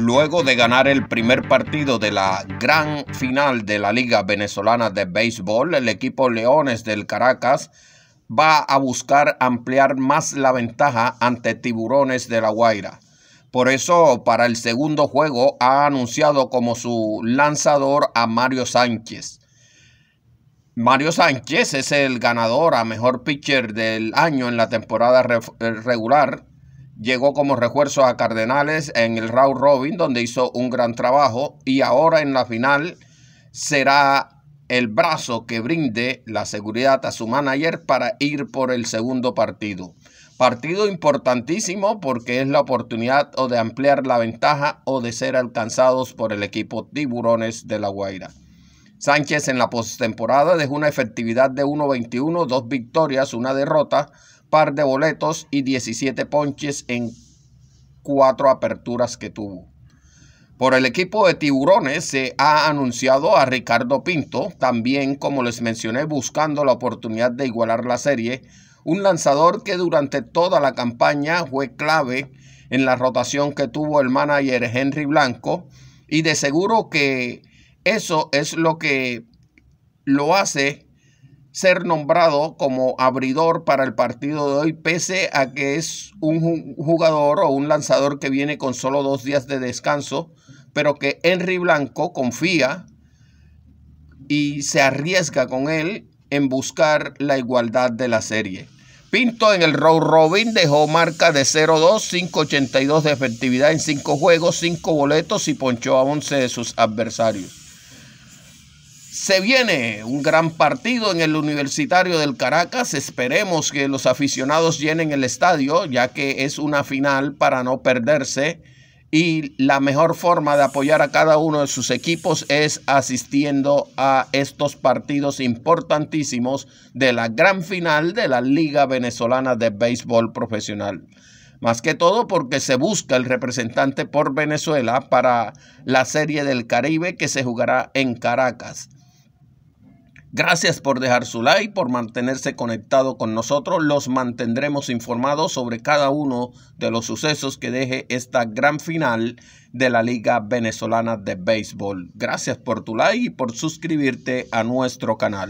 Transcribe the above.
luego de ganar el primer partido de la gran final de la Liga Venezolana de Béisbol, el equipo Leones del Caracas va a buscar ampliar más la ventaja ante Tiburones de La Guaira. Por eso, para el segundo juego ha anunciado como su lanzador a Mario Sánchez. Mario Sánchez es el ganador a mejor pitcher del año en la temporada eh, regular Llegó como refuerzo a Cardenales en el round robin, donde hizo un gran trabajo. Y ahora en la final será el brazo que brinde la seguridad a su manager para ir por el segundo partido. Partido importantísimo porque es la oportunidad o de ampliar la ventaja o de ser alcanzados por el equipo Tiburones de La Guaira. Sánchez en la postemporada dejó una efectividad de 1-21, dos victorias, una derrota, par de boletos y 17 ponches en cuatro aperturas que tuvo. Por el equipo de tiburones se ha anunciado a Ricardo Pinto, también como les mencioné buscando la oportunidad de igualar la serie, un lanzador que durante toda la campaña fue clave en la rotación que tuvo el manager Henry Blanco y de seguro que eso es lo que lo hace ser nombrado como abridor para el partido de hoy, pese a que es un jugador o un lanzador que viene con solo dos días de descanso, pero que Henry Blanco confía y se arriesga con él en buscar la igualdad de la serie. Pinto en el row robin dejó marca de 0-2, 5.82 de efectividad en cinco juegos, cinco boletos y ponchó a 11 de sus adversarios. Se viene un gran partido en el Universitario del Caracas. Esperemos que los aficionados llenen el estadio, ya que es una final para no perderse. Y la mejor forma de apoyar a cada uno de sus equipos es asistiendo a estos partidos importantísimos de la gran final de la Liga Venezolana de Béisbol Profesional. Más que todo porque se busca el representante por Venezuela para la Serie del Caribe que se jugará en Caracas. Gracias por dejar su like, por mantenerse conectado con nosotros. Los mantendremos informados sobre cada uno de los sucesos que deje esta gran final de la Liga Venezolana de Béisbol. Gracias por tu like y por suscribirte a nuestro canal.